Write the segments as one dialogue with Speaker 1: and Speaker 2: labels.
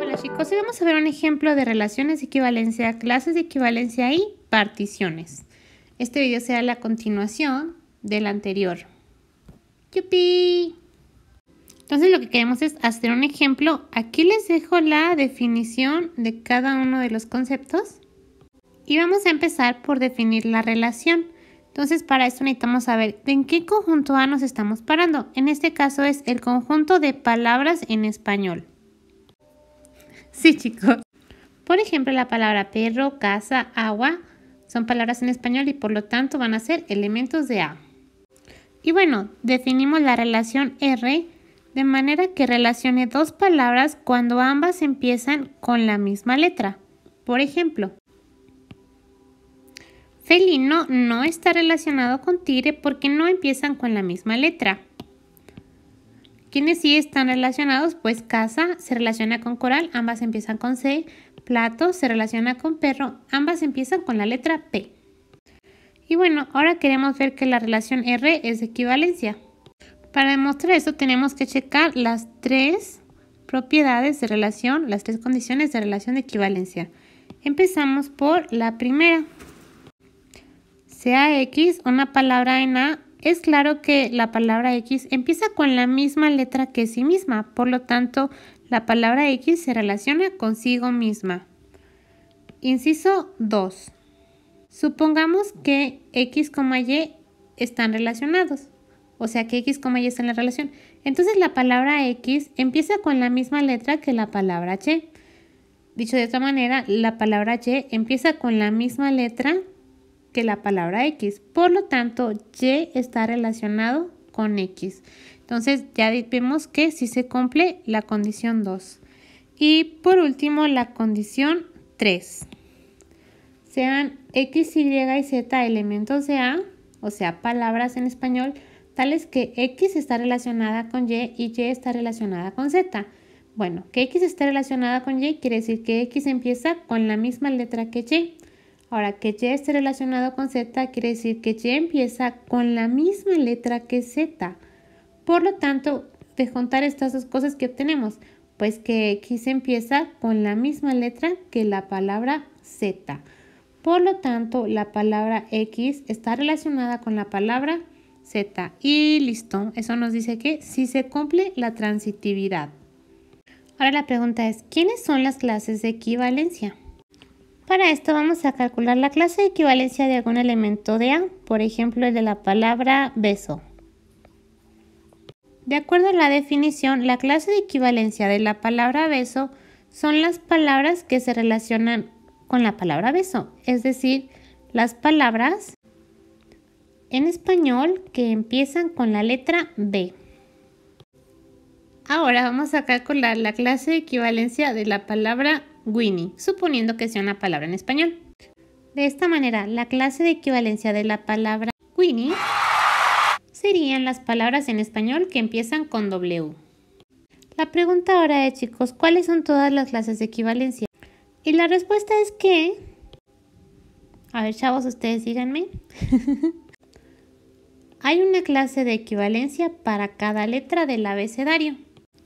Speaker 1: Hola chicos, hoy vamos a ver un ejemplo de relaciones de equivalencia, clases de equivalencia y particiones. Este video será la continuación del anterior. ¡Yupi! Entonces lo que queremos es hacer un ejemplo. Aquí les dejo la definición de cada uno de los conceptos. Y vamos a empezar por definir la relación. Entonces para esto necesitamos saber en qué conjunto A nos estamos parando. En este caso es el conjunto de palabras en español. Sí, chicos. Por ejemplo, la palabra perro, casa, agua son palabras en español y por lo tanto van a ser elementos de A. Y bueno, definimos la relación R de manera que relacione dos palabras cuando ambas empiezan con la misma letra. Por ejemplo, felino no está relacionado con tigre porque no empiezan con la misma letra. Quienes sí están relacionados, pues casa se relaciona con coral, ambas empiezan con C, plato se relaciona con perro, ambas empiezan con la letra P. Y bueno, ahora queremos ver que la relación R es de equivalencia. Para demostrar eso tenemos que checar las tres propiedades de relación, las tres condiciones de relación de equivalencia. Empezamos por la primera. Sea X una palabra en A es claro que la palabra X empieza con la misma letra que sí misma, por lo tanto, la palabra X se relaciona consigo misma. Inciso 2. Supongamos que X, Y están relacionados, o sea que X, Y están en la relación. Entonces la palabra X empieza con la misma letra que la palabra Y. Dicho de otra manera, la palabra Y empieza con la misma letra que la palabra X. Por lo tanto, Y está relacionado con X. Entonces ya vemos que si se cumple la condición 2. Y por último, la condición 3. Sean X, Y y Z elementos de A, o sea, palabras en español, tales que X está relacionada con Y y Y está relacionada con Z. Bueno, que X está relacionada con Y quiere decir que X empieza con la misma letra que Y. Ahora que Y esté relacionado con Z quiere decir que Y empieza con la misma letra que Z. Por lo tanto, de contar estas dos cosas que obtenemos, pues que X empieza con la misma letra que la palabra Z. Por lo tanto, la palabra X está relacionada con la palabra Z. Y listo, eso nos dice que si se cumple la transitividad. Ahora la pregunta es, ¿quiénes son las clases de equivalencia? Para esto vamos a calcular la clase de equivalencia de algún elemento de A, por ejemplo el de la palabra beso. De acuerdo a la definición, la clase de equivalencia de la palabra beso son las palabras que se relacionan con la palabra beso, es decir, las palabras en español que empiezan con la letra B. Ahora vamos a calcular la clase de equivalencia de la palabra Winnie, suponiendo que sea una palabra en español. De esta manera, la clase de equivalencia de la palabra Winnie serían las palabras en español que empiezan con W. La pregunta ahora es, chicos, ¿cuáles son todas las clases de equivalencia? Y la respuesta es que... A ver, chavos, ustedes díganme. Hay una clase de equivalencia para cada letra del abecedario.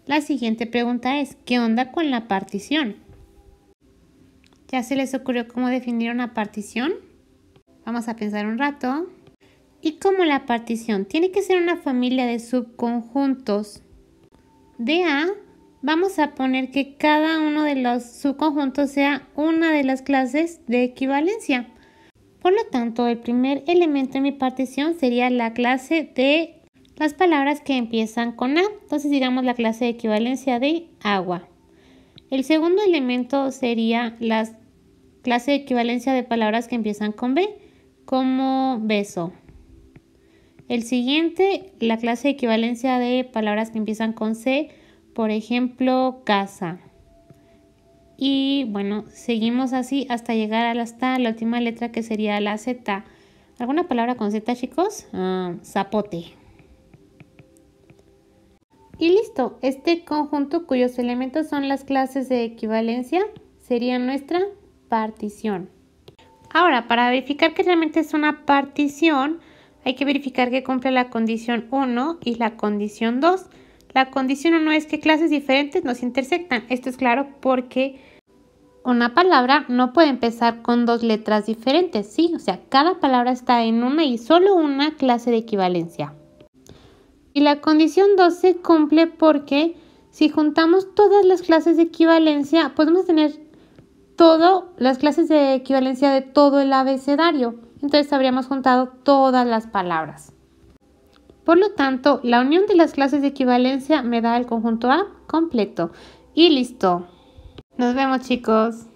Speaker 1: La siguiente pregunta es, ¿qué onda con la partición? ¿Ya se les ocurrió cómo definir una partición? Vamos a pensar un rato. Y como la partición tiene que ser una familia de subconjuntos de A, vamos a poner que cada uno de los subconjuntos sea una de las clases de equivalencia. Por lo tanto, el primer elemento de mi partición sería la clase de las palabras que empiezan con A. Entonces, digamos la clase de equivalencia de agua. El segundo elemento sería las Clase de equivalencia de palabras que empiezan con B, como beso. El siguiente, la clase de equivalencia de palabras que empiezan con C, por ejemplo, casa. Y bueno, seguimos así hasta llegar hasta la última letra que sería la Z. ¿Alguna palabra con Z, chicos? Ah, zapote. Y listo, este conjunto cuyos elementos son las clases de equivalencia sería nuestra partición. Ahora, para verificar que realmente es una partición, hay que verificar que cumple la condición 1 y la condición 2. La condición 1 es que clases diferentes no se intersectan. Esto es claro porque una palabra no puede empezar con dos letras diferentes, ¿sí? O sea, cada palabra está en una y solo una clase de equivalencia. Y la condición 2 se cumple porque si juntamos todas las clases de equivalencia, podemos tener Todas las clases de equivalencia de todo el abecedario. Entonces habríamos juntado todas las palabras. Por lo tanto, la unión de las clases de equivalencia me da el conjunto A completo. Y listo. Nos vemos chicos.